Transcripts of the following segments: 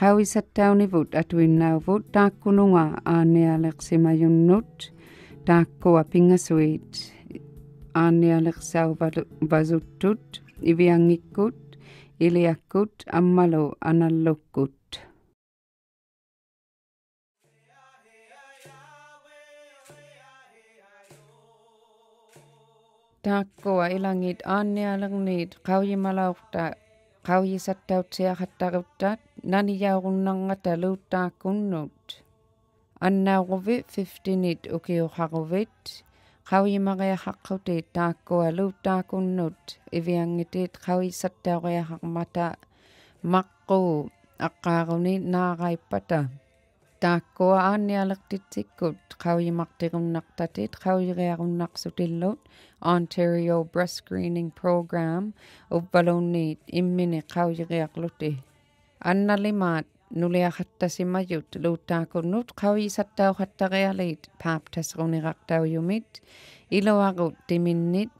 qauisattaunivut atuinnauvut taakkununga aanialeqsimajunnut taakkua pingasuit aanialeqsauvasuttut iviangikkut iliakkut ammalu anallukkut taakkoa ilangit aannialerniit qaujimalauqta qaujisattautsiaqattaruttaat naniyarunnangatalluuttaakkunnut annaaruvi 15it ukiuharuvit qauimariaqaqqutiit taakkualuuttaakunnut iviangitiit qauisattaariaqarmata maqquu aqqaaruni naaraippata taakkua aannialertitsikkut qauimartirunnartatit qauiriarunnarsutillut Ontario Breast Screening Program uvvaluunniit immini qauiriaqluti Anna Annalimaat nuliaqattasimajut luuttaakunnut qawiisattauqattaqialit paaptasruniraqtaujumit iluaqut timinnit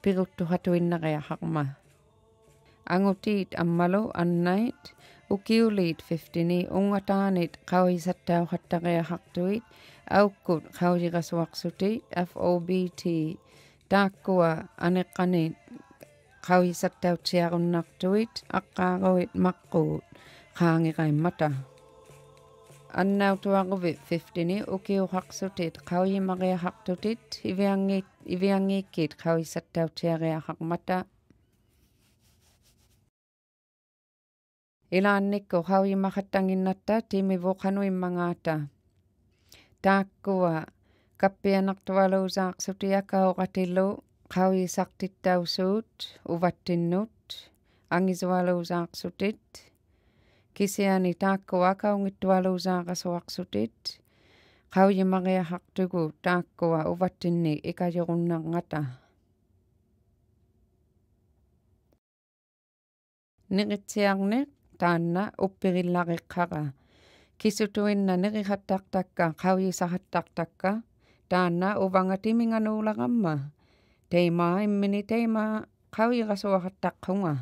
harma. Angutit ammalu annait ukiuliit fiftini ungataanit qawiisattauqattaqiaqartuit aukkut qawjiqasuaqsutit FOBT taakkua aneqqaniit qawiisattautsiarunnartuit akkaaruit makkuut. kāngi kai mata. Anna o tua ngove 15 ni o ke o hakso te te kau i mare a hakto te i veangi ke te kau i sattau te are hak mata. Ila e anne ko kau i nata te me vokano i mangata. Tākua kape anak tua lo zaak so te aka o kate lo kau i sakti tau sot o angi zoa lo zaak so te te. Kau kisiani taakkuaka ungittualuusaaqasuaqsutit qaujimariahartugu taakkua uvattinni ikajorunnaqqata niqitsiarneq taanna uppirillaqiqqaqa kisutuinna niqihattartakka qaujisahattartakka taanna uvangatiminganuulaqamma teimaa immini teimaa qaujiqasuaqattaqqunga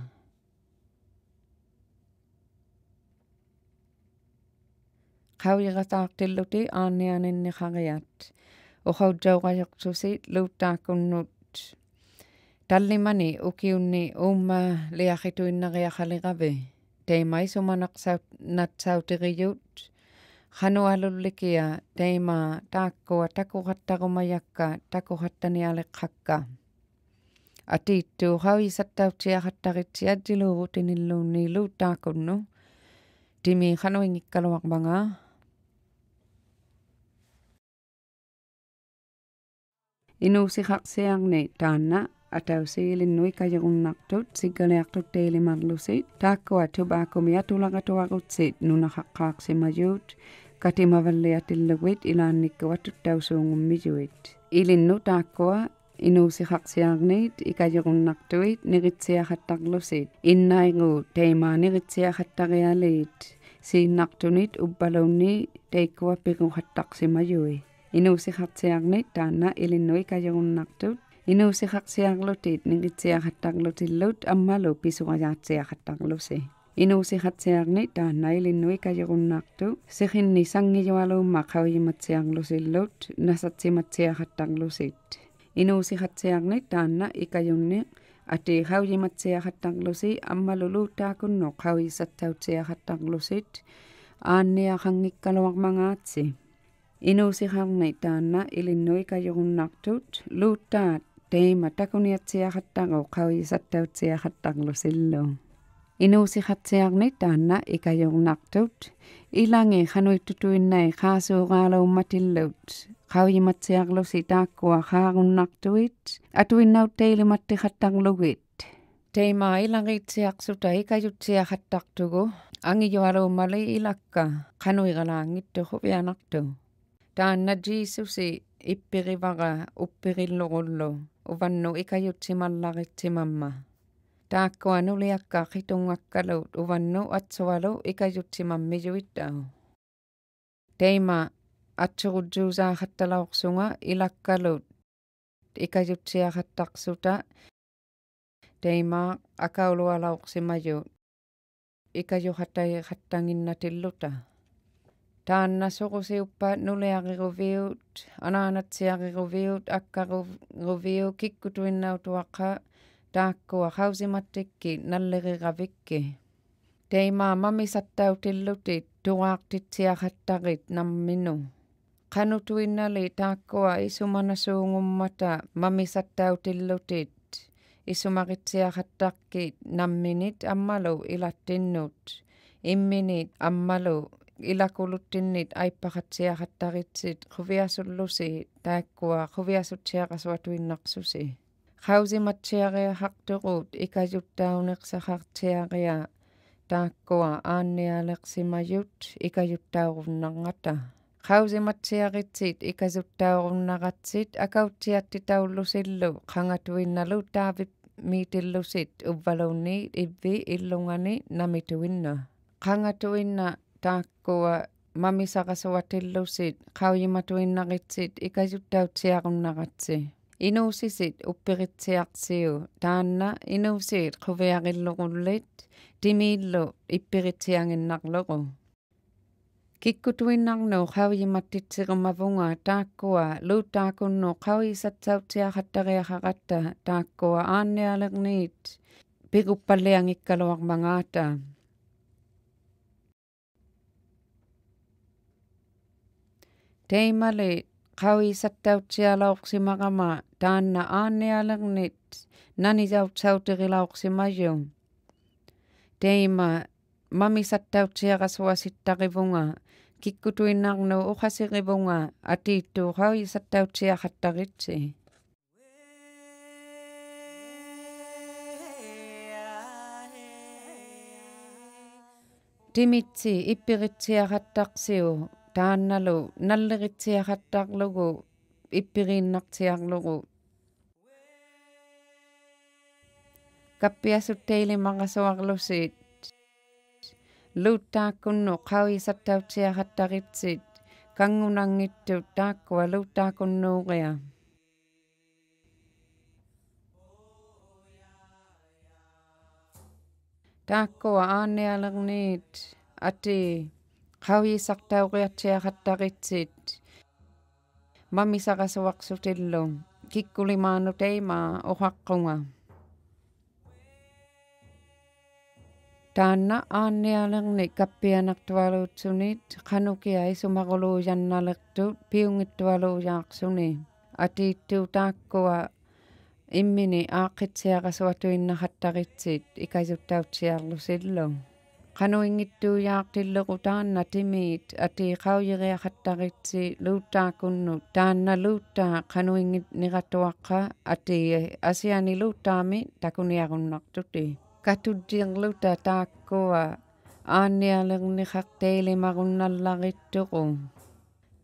qauiqataartilluti aarnianinniqariat uqautjauqajoqtusi luuttaakkunnut tallimani ukiunni uumma liaqituinnariaqaliqavi teimai sumanaqsaut natsautiriyut qanualullikia teima taakkua takuqattaqumajakka takuqattanialeqqakka atiittuuqauisattautiaqattaritsiatiluurutinilluunni luuttaakunnu timi qanuingikkaluaqmanga inuusikak siyang ni Dana at daw si Linnoy kaya kong naktot si Galiaktot Daily Marlusi tako at tuba kumiya tulang at wakot si nunakakak si Mayut kati mawali at ilawit ilan ni kawatot daw si ngong mijuit. Ilinno tako inuusikak siyang ni ikaya kong naktot ni Ritsiya Hattaglusi inay ngu tema ni Ritsiya Hattagyalit si naktunit ubalaw ni teko apikong hatak si amma inuusiqarsiarnit taanna ilinnui kajerunnartut inuusiqarsiarlutit ningitsiaqattarlutillut ammalu pisuqajaatsiaqattarlusi inuusiqarsiarnit taanna ilinnui kajerunnartut sixinni sanngijualuumma qaujimatsiarlusillut nasatsimatsiaqattarlusit inuusiqarsiarnit taanna ikajunni ati qaujimatsiaqattarlusi ammaluluutaakunnu qaujisattautsiaqattarlusit aanniaqanngikkaluarmangaatsi Inu si hang nei tana ilin nui ka yung naktut luta dey matakuni at siya hatang o kawi sataw at siya hatang lo silo. Inu si hat siya nei tana ika yung naktut ilangi hanoy tutuin nei kaso galo matilut kawi mat siya lu si takwa kagun naktuit atuin nao teili mati hatang luwit. Dey ma ilangi siya suta ika yut siya hatak Angi jo alo mali ilakka, kanui galangit tuhu vianaktuu. taanna Jeesusi ippirivara uppirillorullu uvannu Taakkoa nuliakka qitungakkalut uvannu atsualu juittau. teima atsurujjuusaaqattalaorsunga ilakkalut ikajutsiaqattaqsuta teima akaulualaorsimajut ikajuqattaiqattanginnatilluta Tanna sorusiuppa nuleariruviut, ananatsiariruviut, akkaruviu, kikkutuinnautuakka, taakkua hausimattikki, ravikki. Teimaa mamisattautillutit, tuaaktitsiakattarit namminu. Kanutuinnali taakkua isumanasuungummata, mamisattautillutit, isumaritsiakattakki, namminit ammalu ilattinnut, imminit ammalu ilakulutinnit siahat taritsit kuviasut kuviasullusi taikkua kuviasut siakasuat vinnaksusi. Hausimat siakia hakturut ikäjuttauneksi hakturia taikkua annialeksi majut ikäjuttaurunnangata. Hausimat siakitsit ikäjuttaurunnangatsit akautsiatti taulusillu kangat vinnalu taavit miitillusit uvalouni ivi illungani namituinna. Kangatuinna tākua mami sakasa watilu sit, kau yi matu ina gitsit, ika yutau tiaru nagatsi. Inu sisit upirit tiak siu, tāna inu sit kuveyari lukulit, timilu ipirit tiangin nagluru. Kikku tui nangno kau yi mati tiru mavunga tākua, lu tākunno kau yi satsau tia hatari akarata tākua, ane alegnit, piruppalliang ikkaluak mangata. Kikku Teimali qawisattautsialauqsimaqama taanna aannialerni nanitautsauterilaoqsimajum teima mamisattautsiaqasuasittaqivunga kikkutuinnaarnu uqasirivunga atiittuu qawisattautsiaqattaritsi timitsi ippiritsiaqattaqsiu lugu, lugu. taannalu nalleritsiaqattaarlugu ippiriinnartiaarlugu kappiasutteili marasuarlusit luuttaakkunnu qauisattautiaqattaritsit kangunangittu taakku aluuttaakunnuuria ane aannialerniit ati. qawiisartauqiartiaqattaqitsit mamisaqasuaqsutillum kikkulimaanu taimaa uqaqqunga taanna aannialerni kappianartualuutsunit qanukia isumaquluujannalertut piungittualuujaaqsuni atiittuu taakkua immini aaqqitsiaqasuatuinnahattaqitsit ikasuttautsiarlusillum qanuingittuujaartillerutaanna timiit atiiqaujeriaqattaritsi luuttaakunnu taannaluuttaa qanuingit nirattuaqqa atii asianiluuttaami takuniarunnartuti katuttiirluuta taakkua aannialerniqarteelimarunnallarittuqu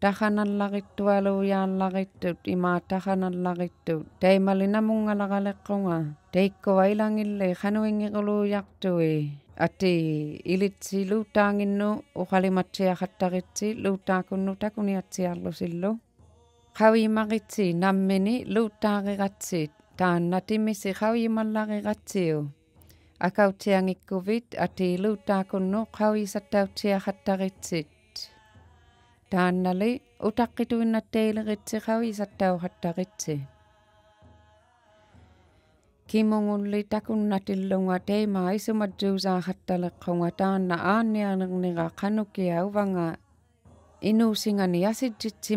tahanallagittualuujaallagittut imaa tahanallagittu taimalinamungalaqaleqqunga taikkua ilangille qanuingiquluujartui ati ilitsi luutaanginnu uqalimatsiaqattaritsi luutaakunnu takuniatsiarlusillu qawimaritsi nammini luuttaaqiratsit taannatimisi qawimallaqiqatsiu akautiangikkuvit ati luutaakunnu qawisattautsiaqattaritsit taannali utaqqitunnatteileritsi hattaritsi. kimongon le takun natil longa te ma isu madruza hatala kongwa ta na ane anang nira kanuki au inu singa ni asid jitsi